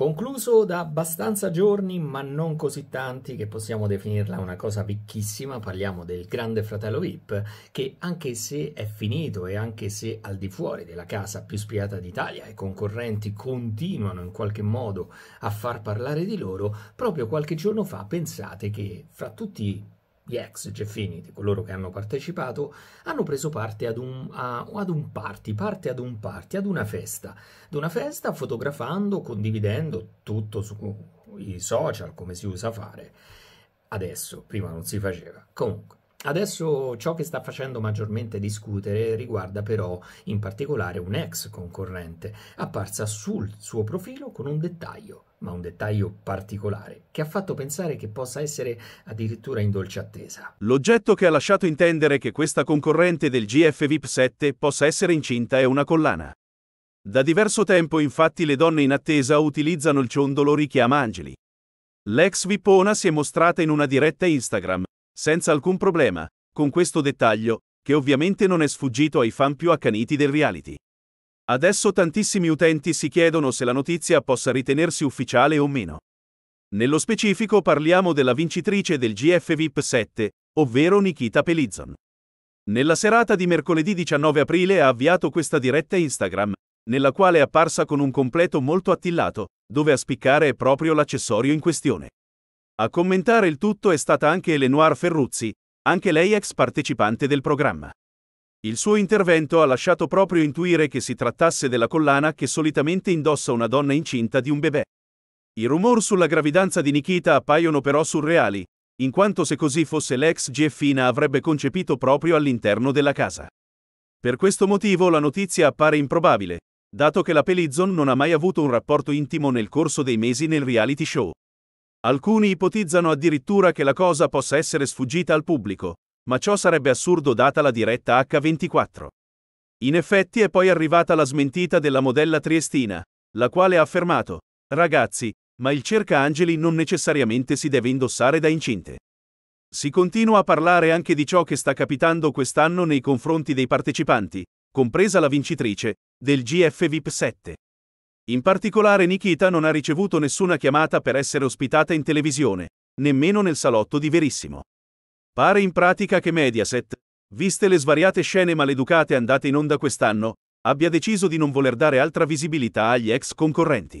Concluso da abbastanza giorni, ma non così tanti che possiamo definirla una cosa vecchissima, parliamo del Grande Fratello VIP, che anche se è finito e anche se al di fuori della casa più spiata d'Italia i concorrenti continuano in qualche modo a far parlare di loro, proprio qualche giorno fa pensate che fra tutti gli ex Jeffinity, coloro che hanno partecipato, hanno preso parte ad un, a, ad un party, parte ad un party, ad una festa, ad una festa fotografando, condividendo tutto sui social come si usa fare. Adesso, prima non si faceva. Comunque, Adesso ciò che sta facendo maggiormente discutere riguarda però in particolare un'ex concorrente, apparsa sul suo profilo con un dettaglio, ma un dettaglio particolare, che ha fatto pensare che possa essere addirittura in dolce attesa. L'oggetto che ha lasciato intendere che questa concorrente del GF VIP 7 possa essere incinta è una collana. Da diverso tempo infatti le donne in attesa utilizzano il ciondolo richiama angeli. L'ex Vipona si è mostrata in una diretta Instagram, senza alcun problema, con questo dettaglio, che ovviamente non è sfuggito ai fan più accaniti del reality. Adesso tantissimi utenti si chiedono se la notizia possa ritenersi ufficiale o meno. Nello specifico parliamo della vincitrice del GF VIP 7, ovvero Nikita Pelizon. Nella serata di mercoledì 19 aprile ha avviato questa diretta Instagram, nella quale è apparsa con un completo molto attillato, dove a spiccare è proprio l'accessorio in questione. A commentare il tutto è stata anche Elenoir Ferruzzi, anche lei ex partecipante del programma. Il suo intervento ha lasciato proprio intuire che si trattasse della collana che solitamente indossa una donna incinta di un bebè. I rumor sulla gravidanza di Nikita appaiono però surreali, in quanto se così fosse l'ex Gieffina avrebbe concepito proprio all'interno della casa. Per questo motivo la notizia appare improbabile, dato che la Pelizzon non ha mai avuto un rapporto intimo nel corso dei mesi nel reality show. Alcuni ipotizzano addirittura che la cosa possa essere sfuggita al pubblico, ma ciò sarebbe assurdo data la diretta H24. In effetti è poi arrivata la smentita della modella triestina, la quale ha affermato, ragazzi, ma il cercaangeli non necessariamente si deve indossare da incinte. Si continua a parlare anche di ciò che sta capitando quest'anno nei confronti dei partecipanti, compresa la vincitrice, del GF VIP 7. In particolare Nikita non ha ricevuto nessuna chiamata per essere ospitata in televisione, nemmeno nel salotto di Verissimo. Pare in pratica che Mediaset, viste le svariate scene maleducate andate in onda quest'anno, abbia deciso di non voler dare altra visibilità agli ex concorrenti.